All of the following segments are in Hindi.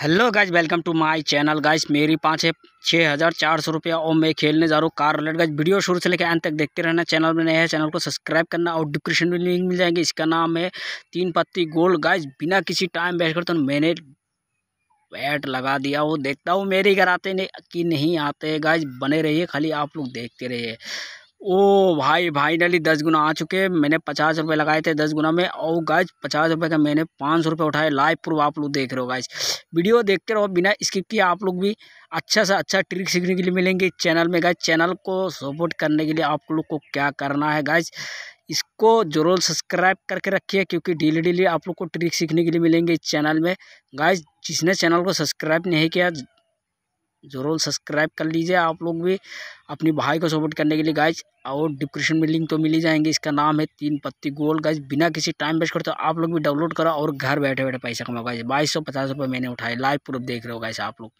hello guys welcome to my channel guys मेरी पाँच है छः हज़ार चार सौ रुपया और मैं खेलने जा रहा हूँ कार रिलेट गाइज वीडियो शुरू से लेकर अंत तक देखते रहना चैनल में नया है चैनल को सब्सक्राइब करना और डिस्क्रिप्शन में लिंक मिल जाएंगे इसका नाम है तीन पत्ती गोल्ड गाइज बिना किसी टाइम बैठ कर तो मैंने बैट लगा दिया वो देखता हूँ मेरे घर आते नहीं कि नहीं आते गाइज बने रहिए खाली आप लोग देखते रहिए ओ भाई भाई डाली दस गुना आ चुके मैंने पचास रुपये लगाए थे दस गुना में और गाइज पचास रुपये का मैंने पाँच सौ रुपये उठाए लाइव प्रूफ आप लोग देख रहे हो गाइज वीडियो देखते रहो बिना स्किप किए आप लोग भी अच्छा से अच्छा ट्रिक सीखने के लिए मिलेंगे चैनल में गाइज चैनल को सपोर्ट करने के लिए आप लोग को क्या करना है गाइज इसको जरूर सब्सक्राइब करके रखिए क्योंकि डेली डेली आप लोग को ट्रिक सीखने के लिए मिलेंगे इस चैनल में गाइज जिसने चैनल को सब्सक्राइब नहीं किया ज़रूर सब्सक्राइब कर लीजिए आप लोग भी अपनी भाई को सपोर्ट करने के लिए गाइज और डिप्रेशन में लिंक तो मिल ही जाएंगे इसका नाम है तीन पत्ती गोल गाइज बिना किसी टाइम वेस्ट करते आप लोग भी डाउनलोड करो और घर बैठे बैठे पैसा कमाओ गाइज बाईस सौ पचास रुपये मैंने उठाए लाइव प्रूफ देख रहे हो गाइस आप लोग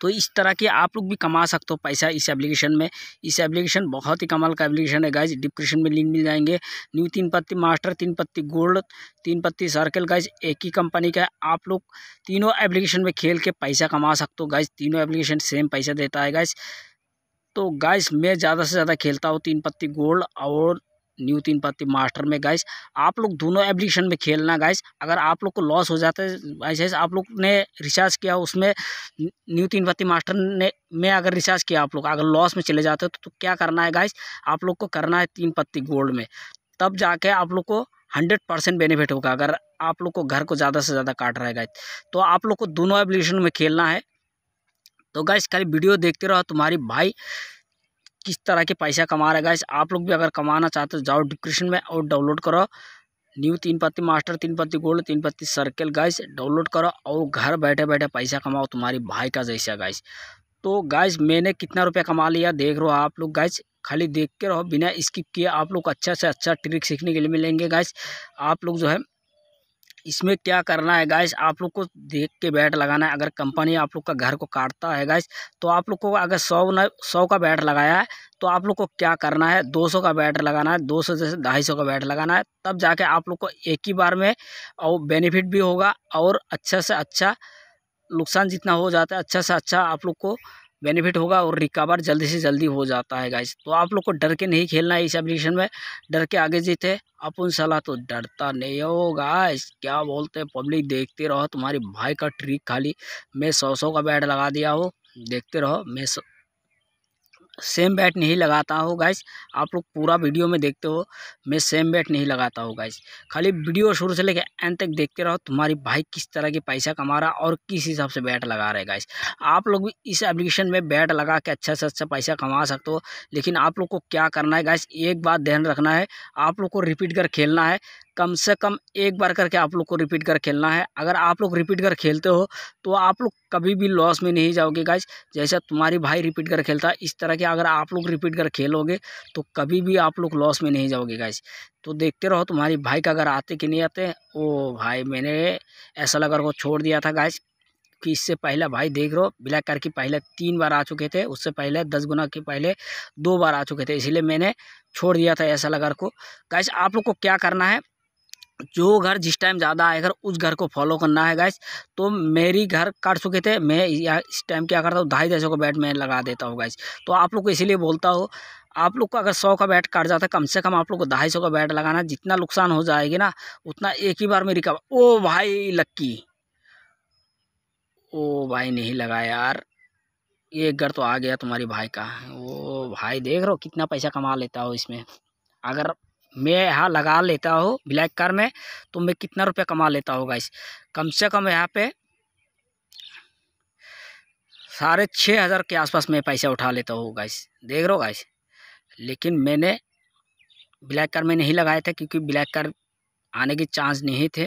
तो इस तरह के आप लोग भी कमा सकते हो पैसा इस एप्लीकेशन में इस एप्लीकेशन बहुत ही कमाल का एप्लीकेशन है गाइज डिस्क्रिप्शन में लिंक मिल जाएंगे न्यू तीन पत्ती मास्टर तीन पत्ती गोल्ड तीन पत्ती सर्कल गाइज एक ही कंपनी का है आप लोग तीनों एप्लीकेशन में खेल के पैसा कमा सकते हो गाइज तीनों एप्लीकेशन सेम पैसा देता है गाइज तो गाइज मैं ज़्यादा से ज़्यादा खेलता हूँ तीन पत्ती गोल्ड और न्यू तीन पत्ती मास्टर में गाइस आप लोग दोनों एप्लीकेशन में खेलना गाइस अगर आप लोग को लॉस हो जाता है ऐसे आप लोग ने रिचार्ज किया उसमें न्यू तीन पत्ती मास्टर ने में अगर रिचार्ज किया आप लोग अगर लॉस में चले जाते हो तो, तो क्या करना है गाइस आप लोग को करना है तीन पत्ती गोल्ड में तब जाके आप लोग को हंड्रेड परसेंट बेनिफिट होगा अगर आप लोग को घर को ज़्यादा से ज़्यादा काट रहा है गाइस तो आप लोग को दोनों एप्लीकेशन में खेलना है तो गाइस खाली वीडियो देखते रहो तुम्हारी भाई किस तरह के पैसा कमा रहे गाइस आप लोग भी अगर कमाना चाहते हो जाओ डिस्क्रिप्शन में और डाउनलोड करो न्यू तीन पत्ती मास्टर तीन पत्ती गोल्ड तीन पत्ती सर्कल गाइस डाउनलोड करो और घर बैठे बैठे पैसा कमाओ तुम्हारी भाई का जैसा गाइस तो गाइस मैंने कितना रुपया कमा लिया देख रहो आप लोग गाइस खाली देख के रहो बिना स्किप किए आप लोग अच्छा से अच्छा ट्रिक सीखने के लिए मिलेंगे गाइस आप लोग जो है इसमें क्या करना है गाइस आप लोग को देख के बैट लगाना है अगर कंपनी आप लोग का घर को काटता है गाइस तो आप लोग को अगर सौ न सौ का बैट लगाया है तो आप लोग को क्या करना है 200 का बैट लगाना है 200 जैसे सौ का बैट लगाना है तब जाके आप लोग को एक ही बार में और बेनिफिट भी होगा और अच्छा से अच्छा नुकसान जितना हो जाता है अच्छा से अच्छा आप लोग को बेनिफिट होगा और रिकवर जल्दी से जल्दी हो जाता है गाइस तो आप लोग को डर के नहीं खेलना है इस एप्लीकेशन में डर के आगे जीते अपन सलाह तो डरता नहीं हो गाइस क्या बोलते हैं पब्लिक देखते रहो तुम्हारी भाई का ट्रिक खाली मैं सौ सौ का बैट लगा दिया हो देखते रहो मैं सेम बैट नहीं लगाता हूँ गाइस आप लोग पूरा वीडियो में देखते हो मैं सेम बैट नहीं लगाता हूँ गाइस खाली वीडियो शुरू से लेकर एंड तक देखते रहो तुम्हारी भाई किस तरह की पैसा कमा रहा और किस हिसाब से बैट लगा रहे गाइस आप लोग भी इस एप्लीकेशन में बैट लगा के अच्छा से अच्छा पैसा कमा सकते हो लेकिन आप लोग को क्या करना है गाइस एक बात ध्यान रखना है आप लोग को रिपीट कर खेलना है कम से कम एक बार करके आप लोग को रिपीट कर खेलना है अगर आप लोग रिपीट कर खेलते हो तो आप लोग कभी भी लॉस में नहीं जाओगे गाइज जैसा तुम्हारी भाई रिपीट कर खेलता है इस तरह के अगर आप लोग रिपीट कर खेलोगे तो कभी भी आप लोग लॉस में नहीं जाओगे गाइज तो देखते रहो तुम्हारी भाई का अगर आते कि नहीं आते ओ भाई मैंने ऐसा लगर को छोड़ दिया था गाइज कि इससे पहले भाई देख रहो ब्लैक कार की पहले तीन बार आ चुके थे उससे पहले दस गुना के पहले दो बार आ चुके थे इसलिए मैंने छोड़ दिया था ऐसा लगा को गाइस आप लोग को क्या करना है जो घर जिस टाइम ज़्यादा आएगा उस घर को फॉलो करना है गैस तो मेरी घर काट चुके थे मैं या इस टाइम क्या करता हूँ ढाई ढाई सौ का बैट मैं लगा देता हूँ गैस तो आप लोग को इसीलिए बोलता हूँ आप लोग को अगर सौ का बैट काट जाता है कम से कम आप लोग को ढाई सौ का बैट लगाना जितना नुकसान हो जाएगी ना उतना एक ही बार में रिकवर ओ भाई लक्की ओ भाई नहीं लगा यार ये एक घर तो आ गया तुम्हारे भाई का ओ भाई देख रहो कितना पैसा कमा लेता हो इसमें अगर मैं यहाँ लगा लेता हूँ ब्लैक कार में तो मैं कितना रुपया कमा लेता हूँ गाइस कम से कम यहाँ पे साढ़े छः हज़ार के आसपास मैं पैसा उठा लेता हूँ गाइस देख रहा हो गाइस लेकिन मैंने ब्लैक कार में नहीं लगाया था क्योंकि ब्लैक कार आने के चांस नहीं थे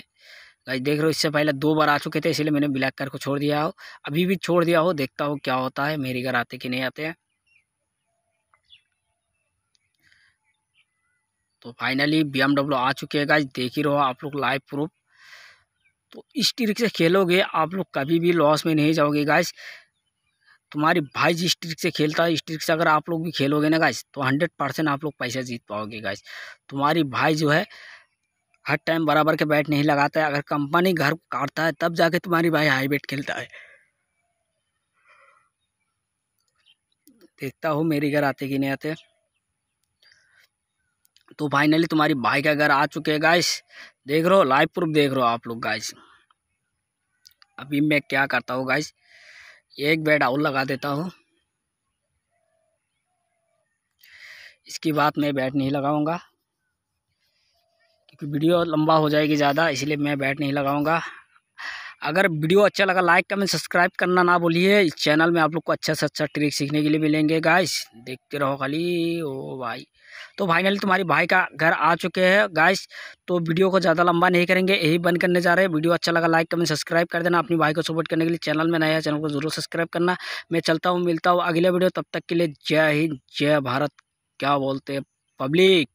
गाइस देख रहे हो इससे पहले दो बार आ चुके थे इसलिए मैंने ब्लैक कार को छोड़ दिया हो अभी भी छोड़ दिया हो देखता हो क्या होता है मेरी घर आते कि नहीं आते हैं तो फाइनली बी आ चुके हैं गाइज देख ही रहो आप लोग लाइव प्रूफ तो इस ट्रिक से खेलोगे आप लोग कभी भी लॉस में नहीं जाओगे गाइज तुम्हारी भाई जिस ट्रिक से खेलता है इस ट्रिक से अगर आप लोग भी खेलोगे ना गाइज तो हंड्रेड परसेंट आप लोग पैसा जीत पाओगे गाइज तुम्हारी भाई जो है हर टाइम बराबर के बैट नहीं लगाता है अगर कंपनी घर काटता है तब जाके तुम्हारी भाई हाई बैट खेलता है देखता हूँ मेरे घर आते कि नहीं आते तो फाइनली तुम्हारी भाई का घर आ चुके हैं गाइस देख रहे हो लाइव प्रूफ देख रहे हो आप लोग गाइस अभी मैं क्या करता हूँ गाइस एक बेड और लगा देता हूँ इसकी बात मैं बेड नहीं लगाऊंगा क्योंकि वीडियो लंबा हो जाएगी ज़्यादा इसलिए मैं बेड नहीं लगाऊंगा अगर वीडियो अच्छा लगा लाइक कमेंट सब्सक्राइब करना ना बोलिए इस चैनल में आप लोग को अच्छा से अच्छा ट्रिक सीखने के लिए मिलेंगे गाइस देखते रहो खाली ओ भाई तो फाइनली तुम्हारी भाई का घर आ चुके हैं गाइस तो वीडियो को ज़्यादा लंबा नहीं करेंगे यही बंद करने जा रहे हैं वीडियो अच्छा लगा लाइक कमेंट सब्सक्राइब कर देना अपनी भाई को सपोर्ट करने के लिए चैनल में नया चैनल को जरूर सब्सक्राइब करना मैं चलता हूँ मिलता हूँ अगले वीडियो तब तक के लिए जय हिंद जय भारत क्या बोलते हैं पब्लिक